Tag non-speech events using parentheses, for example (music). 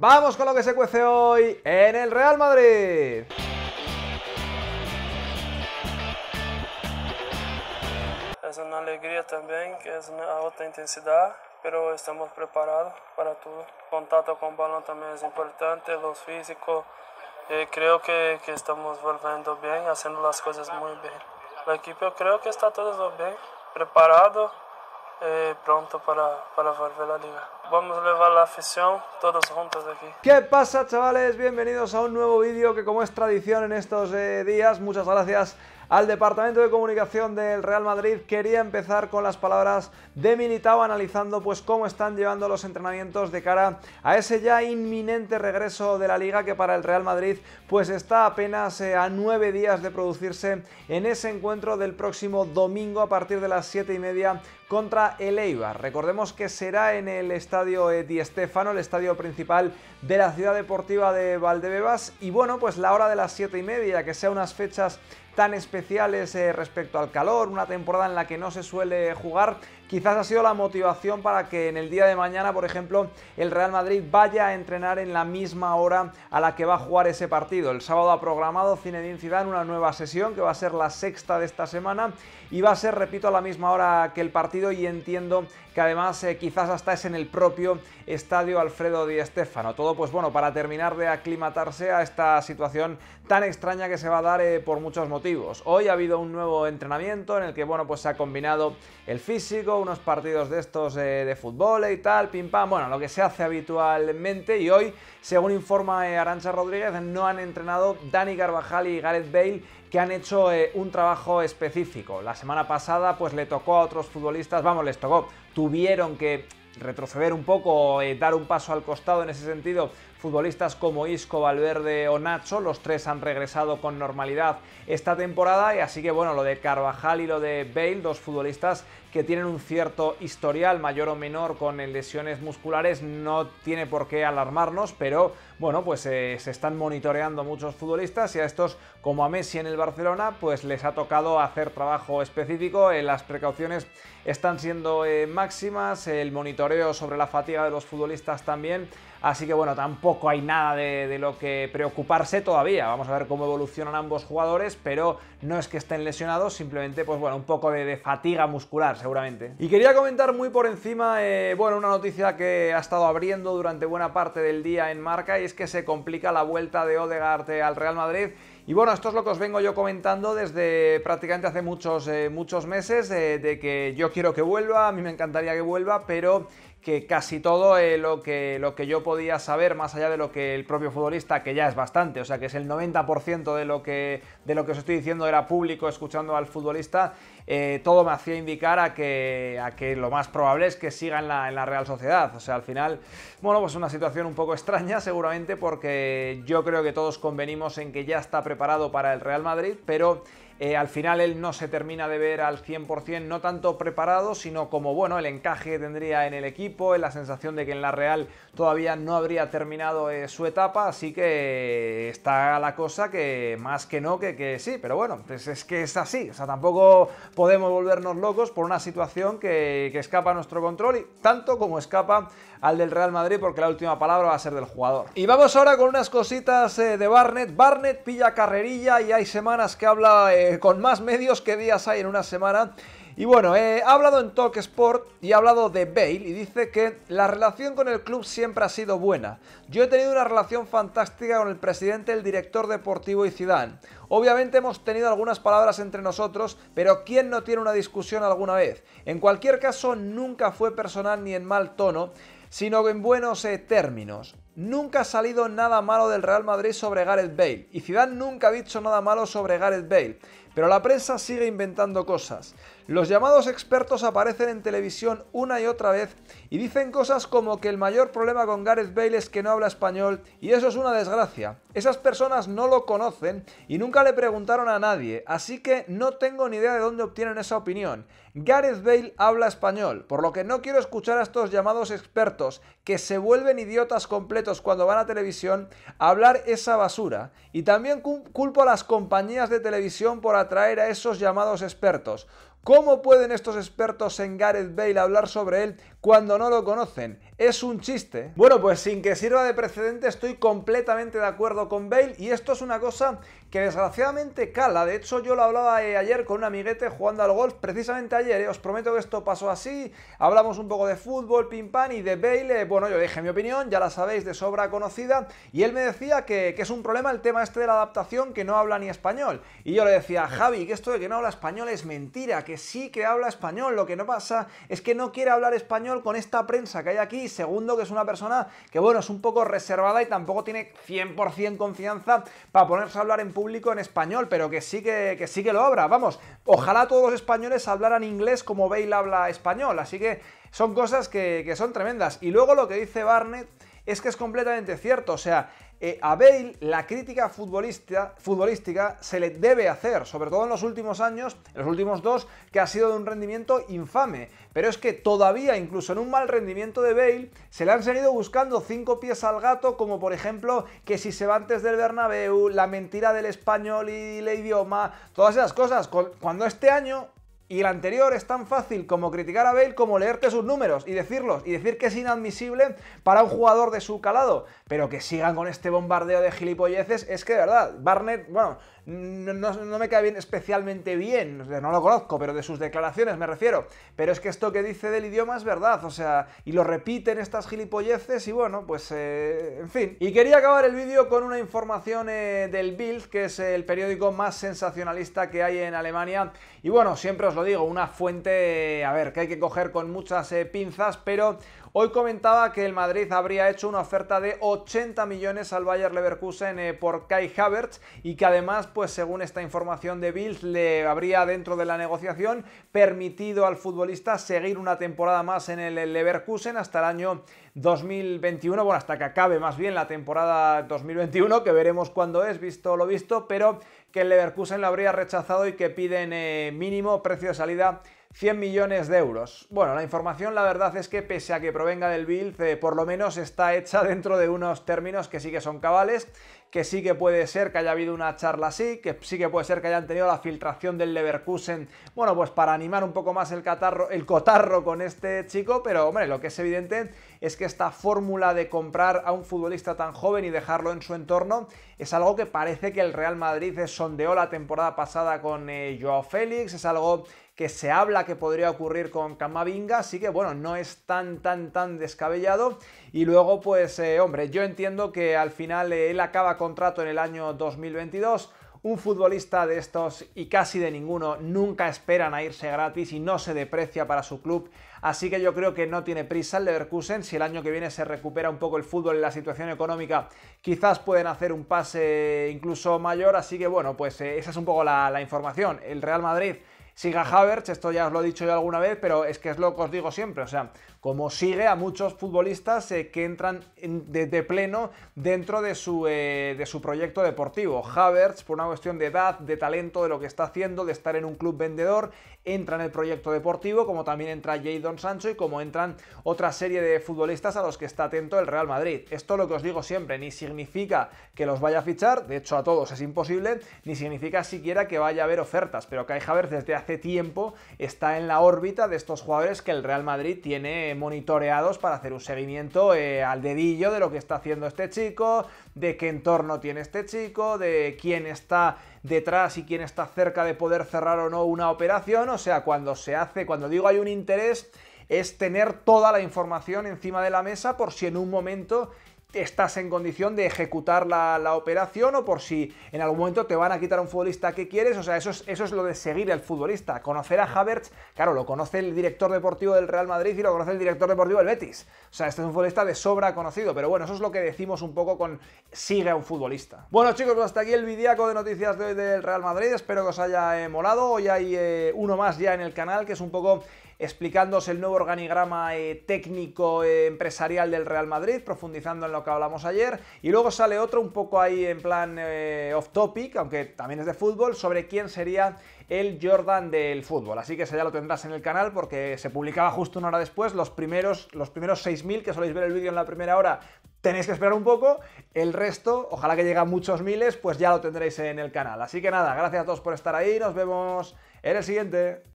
Vamos con lo que se cuece hoy en el Real Madrid. Es una alegría también, que es una alta intensidad, pero estamos preparados para todo. Contacto con balón también es importante, los físicos. Eh, creo que, que, estamos volviendo bien, haciendo las cosas muy bien. El equipo creo que está todo bien, preparado. Eh, pronto para, para volver a la liga. Vamos a llevar la afición todos juntos aquí. ¿Qué pasa chavales? Bienvenidos a un nuevo vídeo que como es tradición en estos eh, días, muchas gracias al departamento de comunicación del Real Madrid. Quería empezar con las palabras de Militao analizando pues cómo están llevando los entrenamientos de cara a ese ya inminente regreso de la liga que para el Real Madrid pues está apenas eh, a nueve días de producirse en ese encuentro del próximo domingo a partir de las siete y media contra el Eibar. Recordemos que será en el estadio eh, Di Stéfano, el estadio principal de la ciudad deportiva de Valdebebas y bueno pues la hora de las siete y media que sea unas fechas tan especiales eh, respecto al calor, una temporada en la que no se suele jugar, quizás ha sido la motivación para que en el día de mañana, por ejemplo, el Real Madrid vaya a entrenar en la misma hora a la que va a jugar ese partido. El sábado ha programado Zinedine Zidane una nueva sesión que va a ser la sexta de esta semana y va a ser, repito, a la misma hora que el partido y entiendo que además eh, quizás hasta es en el propio estadio Alfredo Di Stéfano. Todo pues bueno, para terminar de aclimatarse a esta situación tan extraña que se va a dar eh, por muchos motivos. Hoy ha habido un nuevo entrenamiento en el que bueno, pues se ha combinado el físico, unos partidos de estos eh, de fútbol y tal, pim pam, bueno, lo que se hace habitualmente y hoy, según informa eh, Arancha Rodríguez, no han entrenado Dani Carvajal y Gareth Bale que han hecho eh, un trabajo específico. La semana pasada pues le tocó a otros futbolistas, vamos, les tocó, tuvieron que retroceder un poco, dar un paso al costado en ese sentido Futbolistas como Isco, Valverde o Nacho, los tres han regresado con normalidad esta temporada y así que bueno, lo de Carvajal y lo de Bale, dos futbolistas que tienen un cierto historial mayor o menor con lesiones musculares, no tiene por qué alarmarnos, pero bueno, pues eh, se están monitoreando muchos futbolistas y a estos, como a Messi en el Barcelona, pues les ha tocado hacer trabajo específico, eh, las precauciones están siendo eh, máximas, el monitoreo sobre la fatiga de los futbolistas también, así que bueno, tampoco poco hay nada de, lo que preocuparse todavía. Vamos a ver cómo evolucionan ambos jugadores, pero no es que estén lesionados, simplemente, pues bueno, un poco de, fatiga muscular, seguramente. Y quería comentar muy por encima, eh, bueno, una noticia que ha estado abriendo durante buena parte del día en marca, y es que se complica la vuelta de Odegaard eh, al Real Madrid y bueno, esto es lo que os vengo yo comentando desde prácticamente hace muchos, eh, muchos meses, eh, de que yo quiero que vuelva, a mí me encantaría que vuelva, pero que casi todo eh, lo, que, lo que yo podía saber, más allá de lo que el propio futbolista, que ya es bastante, o sea que es el 90% de lo, que, de lo que os estoy diciendo era público escuchando al futbolista, eh, todo me hacía indicar a que, a que lo más probable es que siga en la, en la, Real Sociedad. O sea, al final, bueno, pues una situación un poco extraña seguramente porque yo creo que todos convenimos en que ya está preparado para el Real Madrid, pero eh, al final él no se termina de ver al 100%, no tanto preparado, sino como bueno, el encaje que tendría en el equipo, en la sensación de que en la Real todavía no habría terminado eh, su etapa, así que está la cosa que más que no, que, que sí, pero bueno, pues es que es así, o sea, tampoco podemos volvernos locos por una situación que, escapa a nuestro control, y tanto como escapa al del Real Madrid, porque la última palabra va a ser del jugador. Y vamos ahora con unas cositas eh, de Barnett, Barnett pilla carrerilla y hay semanas que habla eh, con más medios que días hay en una semana. Y bueno, eh, ha hablado en Talk Sport y ha hablado de Bale y dice que la relación con el club siempre ha sido buena. Yo he tenido una relación fantástica con el presidente, el director deportivo y Zidane. Obviamente hemos tenido algunas palabras entre nosotros, pero ¿quién no tiene una discusión alguna vez? En cualquier caso, nunca fue personal ni en mal tono, sino en buenos eh, términos. Nunca ha salido nada malo del Real Madrid sobre Gareth Bale y Zidane nunca ha dicho nada malo sobre Gareth Bale. Pero la prensa sigue inventando cosas. Los llamados expertos aparecen en televisión una y otra vez y dicen cosas como que el mayor problema con Gareth Bale es que no habla español y eso es una desgracia. Esas personas no lo conocen y nunca le preguntaron a nadie, así que no tengo ni idea de dónde obtienen esa opinión. Gareth Bale habla español, por lo que no quiero escuchar a estos llamados expertos que se vuelven idiotas completos cuando van a televisión a hablar esa basura. Y también culpo a las compañías de televisión por atraer a esos llamados expertos. ¿Cómo pueden estos expertos en Gareth Bale hablar sobre él cuando no lo conocen? ¿Es un chiste? Bueno, pues sin que sirva de precedente estoy completamente de acuerdo con Bale y esto es una cosa que desgraciadamente cala. De hecho, yo lo hablaba eh, ayer con un amiguete jugando al golf, precisamente ayer. Eh, os prometo que esto pasó así. Hablamos un poco de fútbol, pim pam y de Bale. Eh, bueno, yo dije mi opinión, ya la sabéis de sobra conocida. Y él me decía que, que es un problema el tema este de la adaptación que no habla ni español. Y yo le decía, Javi, que esto de que no habla español es mentira, que sí que habla español. Lo que no pasa es que no quiere hablar español con esta prensa que hay aquí. Segundo, que es una persona que, bueno, es un poco reservada y tampoco tiene 100% confianza para ponerse a hablar en público en español, pero que sí que, sí que lo abra. Vamos, ojalá todos los españoles hablaran inglés como Bale habla español. Así que son cosas que, que son tremendas. Y luego lo que dice Barnett es que es completamente cierto. O sea, eh, a Bale la crítica futbolística se le debe hacer, sobre todo en los últimos años, en los últimos dos, que ha sido de un rendimiento infame. Pero es que todavía, incluso en un mal rendimiento de Bale, se le han seguido buscando cinco pies al gato, como por ejemplo que si se va antes del Bernabéu, la mentira del español y el idioma, todas esas cosas, cuando este año y el anterior es tan fácil como criticar a Bale como leerte sus números y decirlos, y decir que es inadmisible para un jugador de su calado. Pero que sigan con este bombardeo de gilipolleces es que de verdad, Barnett, bueno, no, me cae bien especialmente bien, no lo conozco, pero de sus declaraciones me refiero. Pero es que esto que dice del idioma es verdad, o sea, y lo repiten estas gilipolleces y bueno, pues eh, en fin. Y quería acabar el vídeo con una información eh, del Bild, que es el periódico más sensacionalista que hay en Alemania. Y bueno, siempre os lo digo, una fuente, a ver, que hay que coger con muchas eh, pinzas, pero Hoy comentaba que el Madrid habría hecho una oferta de 80 millones al Bayer Leverkusen eh, por Kai Havertz y que además, pues según esta información de Bills, le habría dentro de la negociación permitido al futbolista seguir una temporada más en el Leverkusen hasta el año 2021, bueno, hasta que acabe más bien la temporada 2021, que veremos cuándo es, visto lo visto, pero que el Leverkusen lo habría rechazado y que piden eh, mínimo precio de salida 100 millones de euros. Bueno, la información la verdad es que pese a que provenga del BILD, eh, por lo menos está hecha (laughs) dentro de unos términos que sí que son cabales, que sí que puede ser que haya habido una charla así, que sí que puede ser que hayan tenido la filtración del Leverkusen, bueno, pues para animar un poco más el, catarro, el cotarro con este chico, pero hombre, lo que es evidente es que esta fórmula de comprar a un futbolista tan joven y dejarlo en su entorno es algo que parece que el Real Madrid sondeó la temporada pasada con eh, Joao Félix, es algo que se habla que podría ocurrir con Camavinga, así que bueno, no es tan, tan, tan descabellado. Y luego, pues, eh, hombre, yo entiendo que al final eh, él acaba contrato en el año 2022. Un futbolista de estos y casi de ninguno nunca esperan a irse gratis y no se deprecia para su club. Así que yo creo que no tiene prisa el Leverkusen. Si el año que viene se recupera un poco el fútbol en la situación económica, quizás pueden hacer un pase incluso mayor. Así que bueno, pues eh, esa es un poco la información. El Real Madrid Siga Havertz, esto ya os lo he dicho yo alguna vez, pero es que es lo que os digo siempre, o sea, como sigue a muchos futbolistas eh, que entran de, pleno dentro de su, eh, de su proyecto deportivo. Havertz, por una cuestión de edad, de talento, de lo que está haciendo, de estar en un club vendedor, entra en el proyecto deportivo, como también entra Don Sancho y como entran otra serie de futbolistas a los que está atento el Real Madrid. Esto lo que os digo siempre, ni significa que los vaya a fichar, de hecho a todos es imposible, ni significa siquiera que vaya a haber ofertas, pero Kai Havertz desde hace tiempo está en la órbita de estos jugadores que el Real Madrid tiene monitoreados para hacer un seguimiento eh, al dedillo de lo que está haciendo este chico, de qué entorno tiene este chico, de quién está detrás y quién está cerca de poder cerrar o no una operación. O sea, cuando se hace, cuando digo hay un interés, es tener toda la información encima de la mesa por si en un momento estás en condición de ejecutar la, operación o por si en algún momento te van a quitar un futbolista que quieres. O sea, eso es, eso es lo de seguir al futbolista. Conocer a Havertz, claro, lo conoce el director deportivo del Real Madrid y lo conoce el director deportivo del Betis. O sea, este es un futbolista de sobra conocido, pero bueno, eso es lo que decimos un poco con sigue a un futbolista. Bueno chicos, pues hasta aquí el vidiaco de noticias de hoy del Real Madrid. Espero que os haya eh, molado. Hoy hay eh, uno más ya en el canal que es un poco explicándoos el nuevo organigrama eh, técnico eh, empresarial del Real Madrid, profundizando en lo que hablamos ayer. Y luego sale otro un poco ahí en plan eh, off topic, aunque también es de fútbol, sobre quién sería el Jordan del fútbol. Así que ese ya lo tendrás en el canal porque se publicaba justo una hora después. Los primeros, los primeros 6.000 que soléis ver el vídeo en la primera hora tenéis que esperar un poco, el resto, ojalá que lleguen muchos miles, pues ya lo tendréis en el canal. Así que nada, gracias a todos por estar ahí, nos vemos en el siguiente.